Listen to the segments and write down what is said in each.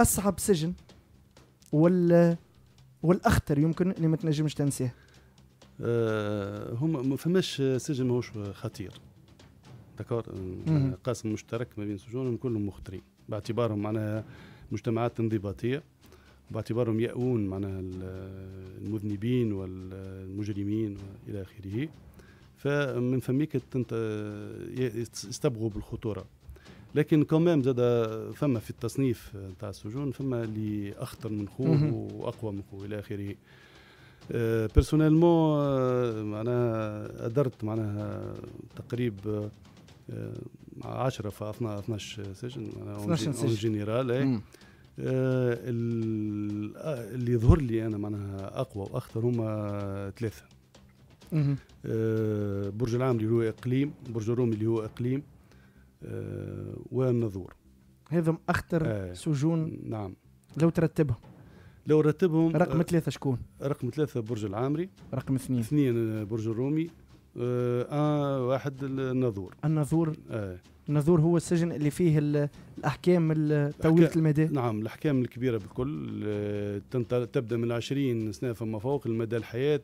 اصعب سجن وال والاخطر يمكن اللي ما تنجمش تنساه هم ما فماش سجن ماهوش خطير دكار آه، قاسم مشترك ما بين سجونهم كلهم مخطرين باعتبارهم معناها مجتمعات انضباطيه باعتبارهم يأوون معناها المذنبين والمجرمين والى اخره فمن فميك يستبغوا بالخطوره لكن كمان زاد فما في التصنيف نتاع السجون فما اللي اخطر من خوه واقوى من خوه الى اخره بيرسونيلمون آه، آه، معناها ادرت معناها تقريب 10 آه، في 12 سجن 12 سجن جينيرال إيه. اللي يظهر لي انا معناها اقوى واخطر هما ثلاثه برج العام اللي هو اقليم برج الرومي اللي هو اقليم آه، والنذور هذم اخطر آه. سجون نعم لو ترتبهم لو رتبهم رقم آه، ثلاثة شكون؟ رقم ثلاثة برج العامري رقم اثنين اثنين آه، برج الرومي آه واحد الناظور الناظور آه. الناظور هو السجن اللي فيه الاحكام طويله المدى نعم الاحكام الكبيره بالكل تبدا من 20 سنه فما فوق المدى الحياه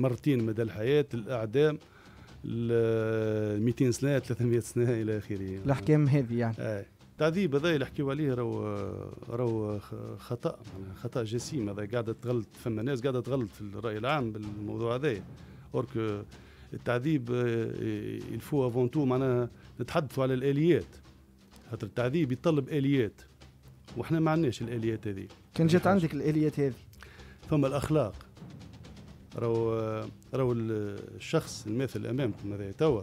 مرتين مدى الحياه الاعدام 200 سنه 300 سنه الى اخره الاحكام هذه يعني اي التعذيب هذا اللي حكيوا عليه راهو راهو خطا خطا جسيم هذا قاعده تغلط فما ناس قاعده تغلط في الراي العام بالموضوع هذا اورك التعذيب الفو افون تو معناها نتحدثوا على الاليات خاطر التعذيب يتطلب اليات وحنا ما عندناش الاليات هذه كان جات عندك الاليات هذه فما الاخلاق راهو راهو الشخص الماثل امامكم هذا توا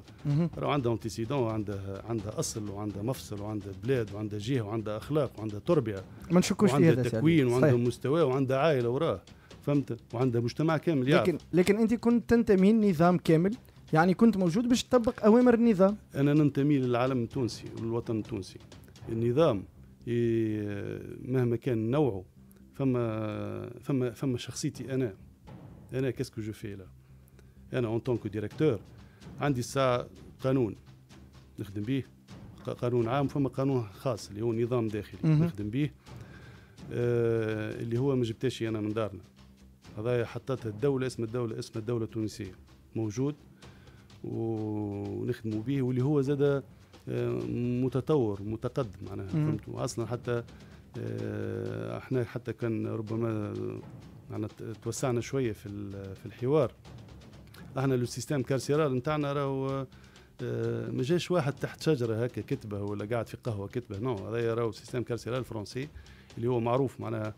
راهو عنده انتيسيدون وعنده عنده اصل وعنده مفصل وعنده بلاد وعنده جهه وعنده اخلاق وعنده تربيه ما نشكوش في هذا تكوين وعنده مستوى وعنده عائله وراه فهمت وعنده مجتمع كامل يعرف لكن لكن انت كنت تنتمي لنظام كامل يعني كنت موجود باش تطبق اوامر النظام انا ننتمي للعالم التونسي والوطن التونسي النظام مهما كان نوعه فما فما فما شخصيتي انا انا كيس كو جو في لا انا اون طونكو ديريكتور عندي الساعه قانون نخدم به قانون عام فما قانون خاص اللي هو نظام داخلي نخدم به آه اللي هو ما جبتهاش انا من دارنا هذا حطتها الدوله اسم الدوله اسم الدوله التونسيه موجود ونخدموا به واللي هو زاد آه، متطور متقدم معناها فهمت اصلا حتى آه، احنا حتى كان ربما معنا توسعنا شويه في في الحوار احنا لو سيستم كارسيرال نتاعنا راهو آه، ما جاش واحد تحت شجره هكا كتبه ولا قاعد في قهوه كتبه نو هذا راهو سيستم كارسيرال فرنسي اللي هو معروف معناها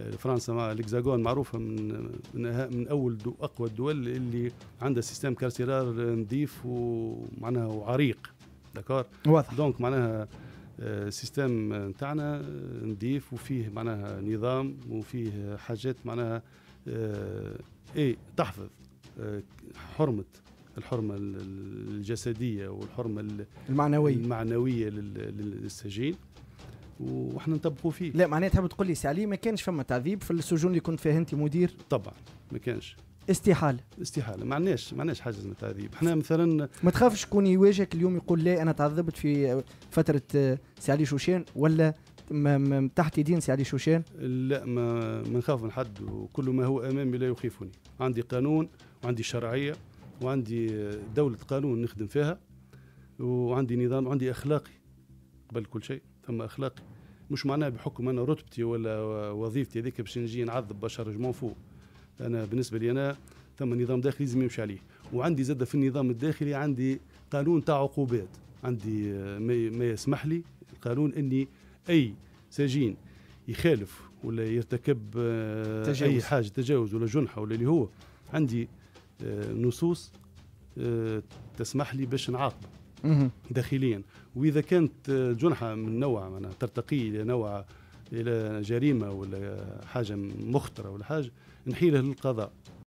آه، فرنسا مع الاكزاغون معروفه من أه، من اول دو اقوى الدول اللي عندها سيستم كارسيرال نظيف ومعناها وعريق داكور واضح دونك معناها آه، سيستم نتاعنا نضيف وفيه معناها نظام وفيه حاجات معناها آه، اي تحفظ آه، حرمه الحرمه الجسديه والحرمه المعنويه المعنويه للسجين وحنا نطبقوا فيه لا معناتها تحب تقول لي سي علي ما كانش فما تعذيب في السجون اللي كنت فيها انت مدير طبعا ما كانش استحاله استحاله ما عندناش ما عندناش حاجه من التعذيب احنا مثلا ما تخافش شكون يواجهك اليوم يقول لا انا تعذبت في فتره سي علي شوشان ولا ما تحت يدين سي علي شوشان لا ما, ما نخاف من حد وكل ما هو امامي لا يخيفني عندي قانون وعندي شرعيه وعندي دوله قانون نخدم فيها وعندي نظام وعندي اخلاقي قبل كل شيء ثم اخلاقي مش معناه بحكم انا رتبتي ولا وظيفتي هذيك باش نجي نعذب بشر جمون فوق انا بالنسبه لي انا ثم نظام داخلي لازم يمشي عليه وعندي زاده في النظام الداخلي عندي قانون تاع عقوبات عندي آه، ما يسمح لي القانون اني اي سجين يخالف ولا يرتكب آه، تجاوز. اي حاجه تجاوز ولا جنحه ولا اللي هو عندي آه، نصوص تسمح لي باش نعاقبه داخليا واذا كانت جنحه من نوع معناها ترتقي الى نوع الى جريمه ولا حاجه مخطره ولا حاجه نحيله للقضاء